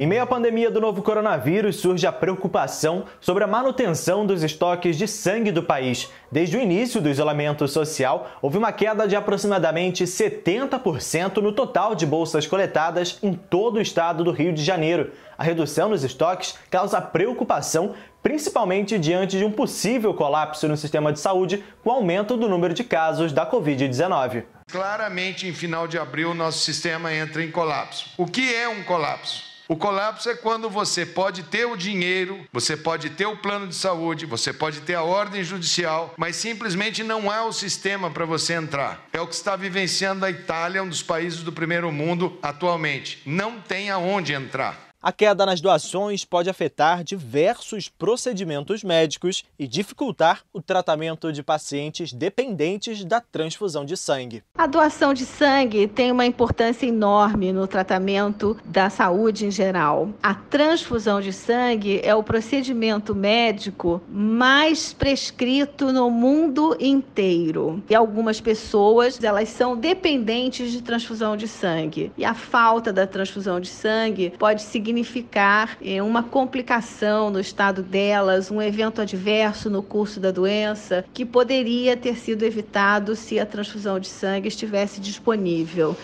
Em meio à pandemia do novo coronavírus, surge a preocupação sobre a manutenção dos estoques de sangue do país. Desde o início do isolamento social, houve uma queda de aproximadamente 70% no total de bolsas coletadas em todo o estado do Rio de Janeiro. A redução nos estoques causa preocupação, principalmente diante de um possível colapso no sistema de saúde com o aumento do número de casos da Covid-19. Claramente, em final de abril, nosso sistema entra em colapso. O que é um colapso? O colapso é quando você pode ter o dinheiro, você pode ter o plano de saúde, você pode ter a ordem judicial, mas simplesmente não há o sistema para você entrar. É o que está vivenciando a Itália, um dos países do primeiro mundo atualmente. Não tem aonde entrar. A queda nas doações pode afetar diversos procedimentos médicos e dificultar o tratamento de pacientes dependentes da transfusão de sangue. A doação de sangue tem uma importância enorme no tratamento da saúde em geral. A transfusão de sangue é o procedimento médico mais prescrito no mundo inteiro. E algumas pessoas, elas são dependentes de transfusão de sangue. E a falta da transfusão de sangue pode significar significar é, uma complicação no estado delas, um evento adverso no curso da doença, que poderia ter sido evitado se a transfusão de sangue estivesse disponível.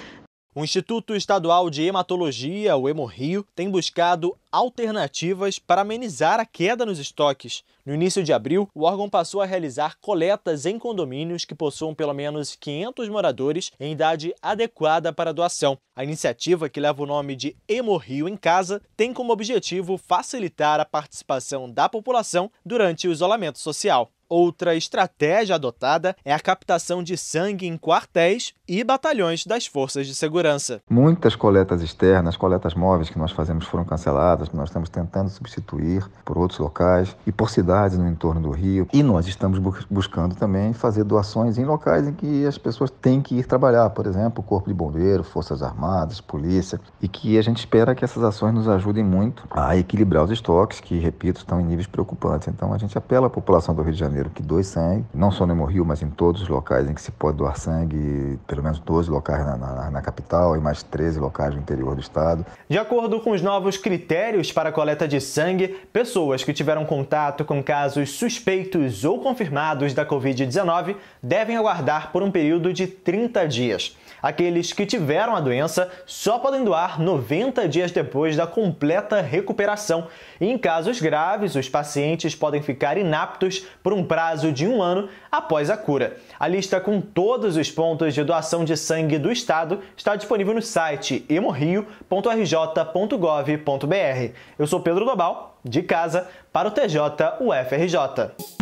O Instituto Estadual de Hematologia, o Hemorrio, tem buscado alternativas para amenizar a queda nos estoques. No início de abril, o órgão passou a realizar coletas em condomínios que possuam pelo menos 500 moradores em idade adequada para a doação. A iniciativa, que leva o nome de Hemorrio em Casa, tem como objetivo facilitar a participação da população durante o isolamento social. Outra estratégia adotada é a captação de sangue em quartéis e batalhões das forças de segurança. Muitas coletas externas, coletas móveis que nós fazemos foram canceladas, nós estamos tentando substituir por outros locais e por cidades no entorno do Rio. E nós estamos buscando também fazer doações em locais em que as pessoas têm que ir trabalhar, por exemplo, Corpo de Bombeiro, Forças Armadas, Polícia, e que a gente espera que essas ações nos ajudem muito a equilibrar os estoques, que, repito, estão em níveis preocupantes. Então a gente apela à população do Rio de Janeiro Janeiro que doe sangue, não só no Hemorrio, mas em todos os locais em que se pode doar sangue, pelo menos 12 locais na, na, na capital e mais 13 locais no interior do estado. De acordo com os novos critérios para a coleta de sangue, pessoas que tiveram contato com casos suspeitos ou confirmados da Covid-19 devem aguardar por um período de 30 dias. Aqueles que tiveram a doença só podem doar 90 dias depois da completa recuperação. E em casos graves, os pacientes podem ficar inaptos por um prazo de um ano após a cura. A lista com todos os pontos de doação de sangue do Estado está disponível no site hemorrio.rj.gov.br. Eu sou Pedro Global, de casa, para o TJ UFRJ.